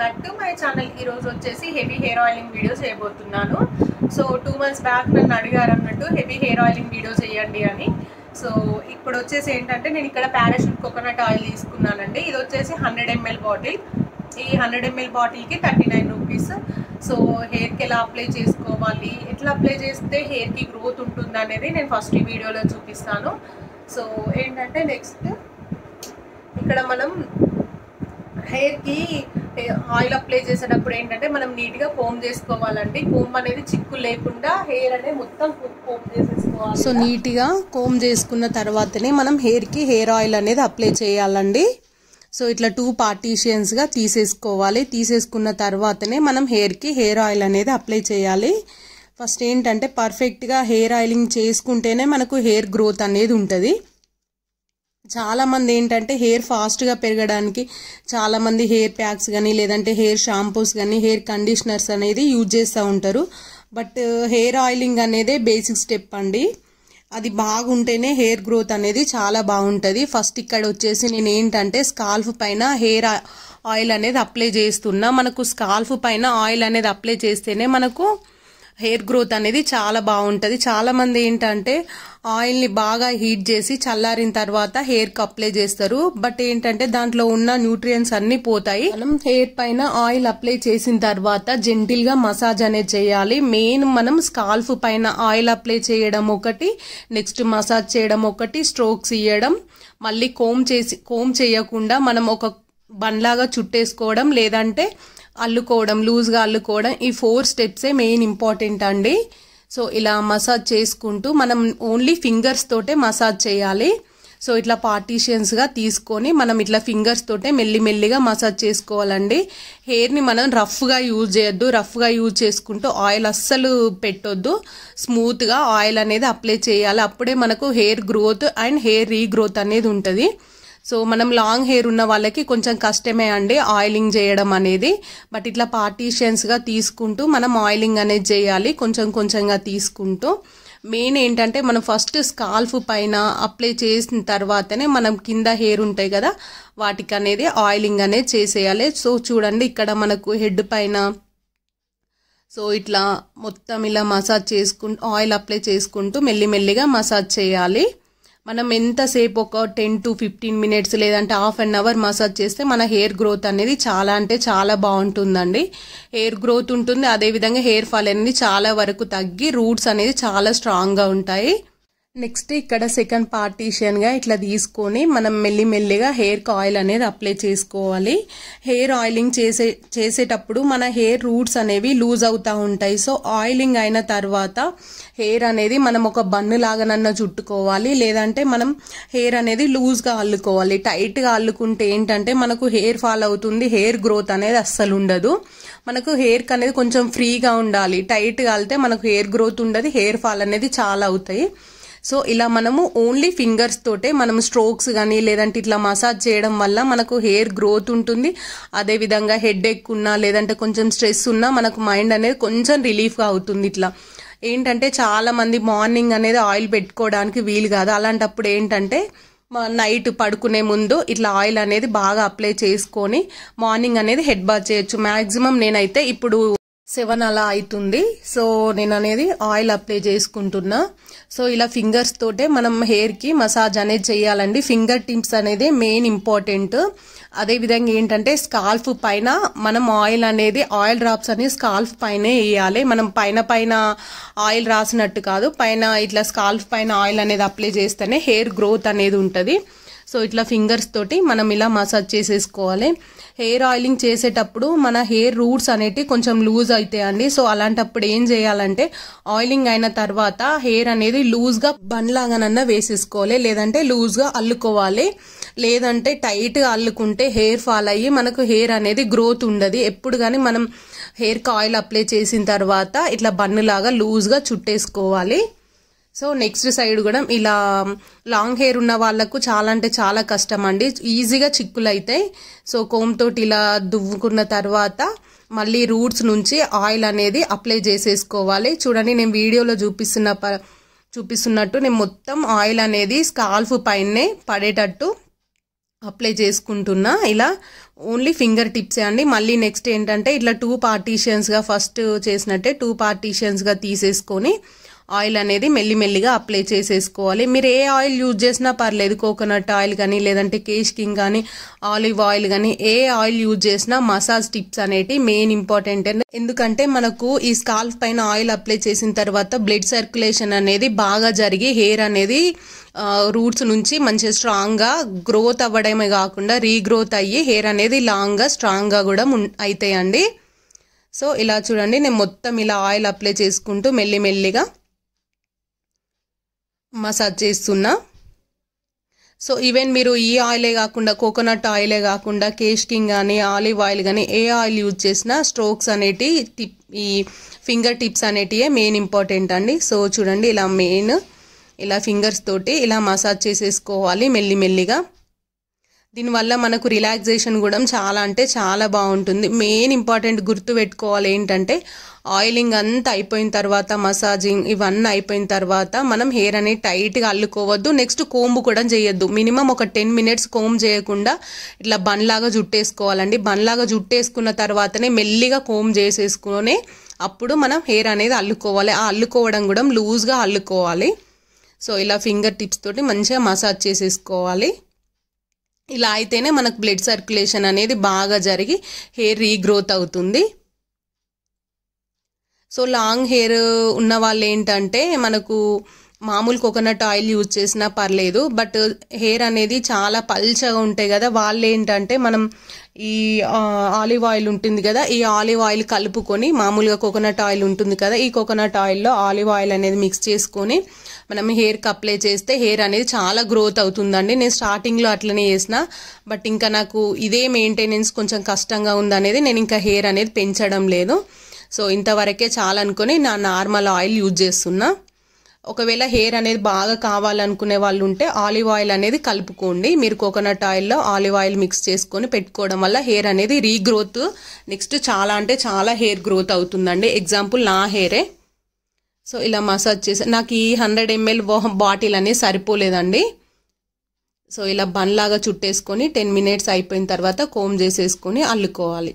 back to my channel ఈరోజు వచ్చేసి heavy hair oiling video చేయబోతున్నాను సో టూ మంత్స్ బ్యాక్ నన్ను అడిగారు అన్నట్టు హెవీ హెయిర్ ఆయిలింగ్ వీడియో చేయండి అని సో ఇప్పుడు వచ్చేసి ఏంటంటే నేను ఇక్కడ పారాషూట్ కోకోనట్ ఆయిల్ తీసుకున్నానండి ఇది వచ్చేసి హండ్రెడ్ ఎంఎల్ బాటిల్ ఈ హండ్రెడ్ ఎంఎల్ బాటిల్కి థర్టీ నైన్ రూపీస్ సో హెయిర్కి ఎలా అప్లై చేసుకోవాలి ఎట్లా అప్లై చేస్తే హెయిర్కి గ్రోత్ ఉంటుంది అనేది నేను ఫస్ట్ ఈ వీడియోలో చూపిస్తాను సో ఏంటంటే నెక్స్ట్ ఇక్కడ మనం హెయిర్కి ఆయిల్ అప్లై చేసేటప్పుడు ఏంటంటే మనం నీట్గా కోమ్ చేసుకోవాలండి కోమ్ అనేది చిక్కు లేకుండా హెయిర్ అనేది మొత్తం కోమ్ చేసేసుకోవాలి సో నీట్గా కోమ్ చేసుకున్న తర్వాతనే మనం హెయిర్కి హెయిర్ ఆయిల్ అనేది అప్లై చేయాలండి సో ఇట్లా టూ పార్టీషియన్స్గా తీసేసుకోవాలి తీసేసుకున్న తర్వాతనే మనం హెయిర్కి హెయిర్ ఆయిల్ అనేది అప్లై చేయాలి ఫస్ట్ ఏంటంటే పర్ఫెక్ట్గా హెయిర్ ఆయిలింగ్ చేసుకుంటేనే మనకు హెయిర్ గ్రోత్ అనేది ఉంటుంది చాలామంది ఏంటంటే హెయిర్ ఫాస్ట్గా పెరగడానికి చాలామంది హెయిర్ ప్యాక్స్ కానీ లేదంటే హెయిర్ షాంపూస్ కానీ హెయిర్ కండిషనర్స్ అనేది యూజ్ చేస్తూ ఉంటారు బట్ హెయిర్ ఆయిలింగ్ అనేది బేసిక్ స్టెప్ అండి అది బాగుంటేనే హెయిర్ గ్రోత్ అనేది చాలా బాగుంటుంది ఫస్ట్ ఇక్కడ వచ్చేసి నేను ఏంటంటే స్కాల్ఫ్ పైన హెయిర్ ఆయిల్ అనేది అప్లై చేస్తున్నా మనకు స్కాల్ఫ్ పైన ఆయిల్ అనేది అప్లై చేస్తేనే మనకు హెయిర్ గ్రోత్ అనేది చాలా బాగుంటుంది చాలామంది ఏంటంటే ఆయిల్ని బాగా హీట్ చేసి చల్లారిన తర్వాత హెయిర్కి అప్లై చేస్తారు బట్ ఏంటంటే దాంట్లో ఉన్న న్యూట్రియన్స్ అన్ని పోతాయి మనం హెయిర్ పైన ఆయిల్ అప్లై చేసిన తర్వాత గా మసాజ్ అనేది చేయాలి మెయిన్ మనం స్కాల్ఫ్ పైన ఆయిల్ అప్లై చేయడం ఒకటి నెక్స్ట్ మసాజ్ చేయడం ఒకటి స్ట్రోక్స్ ఇవ్వడం మళ్ళీ కోమ్ చేసి కోమ్ చేయకుండా మనం ఒక బండ్లాగా చుట్టేసుకోవడం లేదంటే అల్లుకోవడం లూజ్గా అల్లుకోవడం ఈ ఫోర్ స్టెప్సే మెయిన్ ఇంపార్టెంట్ అండి సో ఇలా మసాజ్ చేసుకుంటూ మనం ఓన్లీ ఫింగర్స్ తోటే మసాజ్ చేయాలి సో ఇట్లా పార్టీషియన్స్గా తీసుకొని మనం ఇట్లా ఫింగర్స్ తోటే మెల్లి మెల్లిగా మసాజ్ చేసుకోవాలండి హెయిర్ని మనం రఫ్గా యూజ్ చేయొద్దు రఫ్గా యూజ్ చేసుకుంటూ ఆయిల్ అస్సలు పెట్టొద్దు స్మూత్గా ఆయిల్ అనేది అప్లై చేయాలి అప్పుడే మనకు hair growth and hair regrowth అనేది ఉంటుంది సో మనం లాంగ్ హెయిర్ ఉన్న వాళ్ళకి కొంచెం కష్టమే అండి ఆయిలింగ్ చేయడం అనేది బట్ ఇట్లా పార్టీషియన్స్గా తీసుకుంటూ మనం ఆయిలింగ్ అనేది చేయాలి కొంచెం కొంచెంగా తీసుకుంటూ మెయిన్ ఏంటంటే మనం ఫస్ట్ స్కాల్ఫ్ పైన అప్లై చేసిన తర్వాతనే మనం కింద హెయిర్ ఉంటాయి కదా వాటికి అనేది ఆయిలింగ్ అనేది చేసేయాలి సో చూడండి ఇక్కడ మనకు హెడ్ పైన సో ఇట్లా మొత్తం ఇలా మసాజ్ చేసుకుంటూ ఆయిల్ అప్లై చేసుకుంటూ మెల్లిమెల్లిగా మసాజ్ చేయాలి మనం ఎంతసేపు ఒక టెన్ టు ఫిఫ్టీన్ మినిట్స్ లేదంటే హాఫ్ అన్ అవర్ మసాజ్ చేస్తే మన హెయిర్ గ్రోత్ అనేది చాలా అంటే చాలా బాగుంటుందండి హెయిర్ గ్రోత్ ఉంటుంది అదేవిధంగా హెయిర్ ఫాల్ అనేది చాలా వరకు తగ్గి రూట్స్ అనేది చాలా స్ట్రాంగ్గా ఉంటాయి నెక్స్ట్ ఇక్కడ సెకండ్ పార్టీషియన్గా ఇట్లా తీసుకొని మనం మెల్లి మెల్లిగా హెయిర్కి ఆయిల్ అనేది అప్లై చేసుకోవాలి హెయిర్ ఆయిలింగ్ చేసే చేసేటప్పుడు మన హెయిర్ రూట్స్ అనేవి లూజ్ అవుతూ ఉంటాయి సో ఆయిలింగ్ అయిన తర్వాత హెయిర్ అనేది మనం ఒక బన్ను లాగానన్నా చుట్టుకోవాలి లేదంటే మనం హెయిర్ అనేది లూజ్గా అల్లుకోవాలి టైట్గా అల్లుకుంటే ఏంటంటే మనకు హెయిర్ ఫాల్ అవుతుంది హెయిర్ గ్రోత్ అనేది అస్సలు ఉండదు మనకు హెయిర్కి అనేది కొంచెం ఫ్రీగా ఉండాలి టైట్గా అల్తే మనకు హెయిర్ గ్రోత్ ఉండదు హెయిర్ ఫాల్ అనేది చాలా అవుతాయి సో ఇలా మనము ఓన్లీ ఫింగర్స్ తోటే మనం స్ట్రోక్స్ కానీ లేదంటే ఇట్లా మసాజ్ చేయడం వల్ల మనకు హెయిర్ గ్రోత్ ఉంటుంది అదేవిధంగా హెడ్ ఎక్ ఉన్నా లేదంటే కొంచెం స్ట్రెస్ ఉన్నా మనకు మైండ్ అనేది కొంచెం రిలీఫ్గా అవుతుంది ఇట్లా ఏంటంటే చాలామంది మార్నింగ్ అనేది ఆయిల్ పెట్టుకోవడానికి వీలు కాదు అలాంటప్పుడు ఏంటంటే నైట్ పడుకునే ముందు ఇట్లా ఆయిల్ అనేది బాగా అప్లై చేసుకొని మార్నింగ్ అనేది హెడ్ బాత్ చేయొచ్చు మ్యాక్సిమం నేనైతే ఇప్పుడు సెవెన్ అలా అవుతుంది సో నేను అనేది ఆయిల్ అప్లై చేసుకుంటున్నా సో ఇలా ఫింగర్స్ తోటే మనం హెయిర్కి మసాజ్ అనేది చేయాలండి ఫింగర్ టిప్స్ అనేది మెయిన్ ఇంపార్టెంట్ అదేవిధంగా ఏంటంటే స్కాల్ఫ్ పైన మనం ఆయిల్ అనేది ఆయిల్ డ్రాప్స్ అనేది స్కాల్ఫ్ పైనే వేయాలి మనం పైన పైన ఆయిల్ రాసినట్టు కాదు పైన ఇట్లా స్కాల్ఫ్ పైన ఆయిల్ అనేది అప్లై చేస్తేనే హెయిర్ గ్రోత్ అనేది ఉంటుంది సో ఇట్లా ఫింగర్స్ తోటి మనం ఇలా మసాజ్ చేసేసుకోవాలి హెయిర్ ఆయిలింగ్ చేసేటప్పుడు మన హెయిర్ రూట్స్ అనేటివి కొంచెం లూజ్ అవుతాయండి సో అలాంటప్పుడు ఏం చేయాలంటే ఆయిలింగ్ అయిన తర్వాత హెయిర్ అనేది లూజ్గా లాగానన్నా వేసేసుకోవాలి లేదంటే లూజ్గా అల్లుకోవాలి లేదంటే టైట్గా అల్లుకుంటే హెయిర్ ఫాల్ అయ్యి మనకు హెయిర్ అనేది గ్రోత్ ఉండదు ఎప్పుడు కానీ మనం హెయిర్కి ఆయిల్ అప్లై చేసిన తర్వాత ఇట్లా బన్ లాగా లూజ్గా చుట్టేసుకోవాలి సో నెక్స్ట్ సైడ్ కూడా ఇలా లాంగ్ హెయిర్ ఉన్న వాళ్ళకు చాలా అంటే చాలా కష్టం అండి ఈజీగా చిక్కులు అవుతాయి సో తోటి ఇలా దువ్వుకున్న తర్వాత మళ్ళీ రూట్స్ నుంచి ఆయిల్ అనేది అప్లై చేసేసుకోవాలి చూడండి నేను వీడియోలో చూపిస్తున్న చూపిస్తున్నట్టు నేను మొత్తం ఆయిల్ అనేది స్కాల్ఫ్ పైనే పడేటట్టు అప్లై చేసుకుంటున్నా ఇలా ఓన్లీ ఫింగర్ టిప్సే అండి మళ్ళీ నెక్స్ట్ ఏంటంటే ఇట్లా టూ పార్టీషియన్స్గా ఫస్ట్ చేసినట్టే టూ పార్టీషియన్స్గా తీసేసుకొని ఆయిల్ అనేది మెల్లిమెల్లిగా అప్లై చేసేసుకోవాలి మీరు ఏ ఆయిల్ యూజ్ చేసినా పర్లేదు కోకోనట్ ఆయిల్ కానీ లేదంటే కేష్ కింగ్ కానీ ఆలివ్ ఆయిల్ కానీ ఏ ఆయిల్ యూజ్ చేసినా మసాజ్ టిప్స్ అనేటి మెయిన్ ఇంపార్టెంట్ ఎందుకంటే మనకు ఈ స్కాల్ఫ్ పైన ఆయిల్ అప్లై చేసిన తర్వాత బ్లడ్ సర్క్యులేషన్ అనేది బాగా జరిగి హెయిర్ అనేది రూట్స్ నుంచి మంచిగా స్ట్రాంగ్గా గ్రోత్ అవ్వడమే కాకుండా రీగ్రోత్ అయ్యి హెయిర్ అనేది లాంగ్గా స్ట్రాంగ్గా కూడా అవుతాయండి సో ఇలా చూడండి నేను మొత్తం ఇలా ఆయిల్ అప్లై చేసుకుంటూ మెల్లిమెల్లిగా మసాజ్ చేస్తున్నా సో ఈవెన్ మీరు ఈ ఆయిలే కాకుండా కోకోనట్ ఆయిలే కాకుండా కేష్ కింగ్ కానీ ఆలివ్ ఆయిల్ కానీ ఏ ఆయిల్ యూజ్ చేసినా స్ట్రోక్స్ అనేటి ఈ ఫింగర్ టిప్స్ అనేటివే మెయిన్ ఇంపార్టెంట్ అండి సో చూడండి ఇలా మెయిన్ ఇలా ఫింగర్స్ తోటి ఇలా మసాజ్ చేసేసుకోవాలి మెల్లిమెల్లిగా దీనివల్ల మనకు రిలాక్సేషన్ కూడా చాలా అంటే చాలా బాగుంటుంది మెయిన్ ఇంపార్టెంట్ గుర్తు పెట్టుకోవాలి ఏంటంటే ఆయిలింగ్ అంతా అయిపోయిన తర్వాత మసాజింగ్ ఇవన్నీ అయిపోయిన తర్వాత మనం హెయిర్ అనేది టైట్గా అల్లుకోవద్దు నెక్స్ట్ కోంబు కూడా చేయొద్దు మినిమం ఒక టెన్ మినిట్స్ కోంబ్ చేయకుండా ఇట్లా బండ్లాగా జుట్టేసుకోవాలండి బండ్లాగా జుట్టేసుకున్న తర్వాతనే మెల్లిగా కోంబ్ చేసేసుకునే అప్పుడు మనం హెయిర్ అనేది అల్లుకోవాలి ఆ అల్లుకోవడం కూడా లూజ్గా అల్లుకోవాలి సో ఇలా ఫింగర్ టిప్స్ తోటి మంచిగా మసాజ్ చేసేసుకోవాలి ఇలా అయితేనే మనకు బ్లడ్ సర్క్యులేషన్ అనేది బాగా జరిగి హెయిర్ రీగ్రోత్ అవుతుంది సో లాంగ్ హెయిర్ ఉన్న వాళ్ళు ఏంటంటే మనకు మామూలు కోకోనట్ ఆయిల్ యూజ్ చేసినా పర్లేదు బట్ హెయిర్ అనేది చాలా పల్చగా ఉంటాయి కదా వాళ్ళు ఏంటంటే మనం ఈ ఆలివ్ ఆయిల్ ఉంటుంది కదా ఈ ఆలివ్ ఆయిల్ కలుపుకొని మామూలుగా కోకోనట్ ఆయిల్ ఉంటుంది కదా ఈ కోకోనట్ ఆయిల్లో ఆలివ్ ఆయిల్ అనేది మిక్స్ చేసుకొని మనం హెయిర్కి అప్లై చేస్తే హెయిర్ అనేది చాలా గ్రోత్ అవుతుందండి నేను స్టార్టింగ్లో అట్లనే చేసిన బట్ ఇంకా నాకు ఇదే మెయింటెనెన్స్ కొంచెం కష్టంగా ఉందనేది నేను ఇంకా హెయిర్ అనేది పెంచడం లేదు సో ఇంతవరకే చాలా అనుకొని నా నార్మల్ ఆయిల్ యూజ్ చేస్తున్నా ఒకవేళ హెయిర్ అనేది బాగా కావాలనుకునే వాళ్ళు ఉంటే ఆలివ్ ఆయిల్ అనేది కలుపుకోండి మీరు కోకోనట్ ఆయిల్లో ఆలివ్ ఆయిల్ మిక్స్ చేసుకొని పెట్టుకోవడం వల్ల హెయిర్ అనేది రీగ్రోత్ నెక్స్ట్ చాలా అంటే చాలా హెయిర్ గ్రోత్ అవుతుందండి ఎగ్జాంపుల్ నా హెయిరే సో ఇలా మసాజ్ చేసి నాకు ఈ హండ్రెడ్ ఎంఎల్ బాటిల్ అనేది సరిపోలేదండి సో ఇలా బన్లాగా చుట్టేసుకొని టెన్ మినిట్స్ అయిపోయిన తర్వాత కోమ్ చేసేసుకొని అల్లుకోవాలి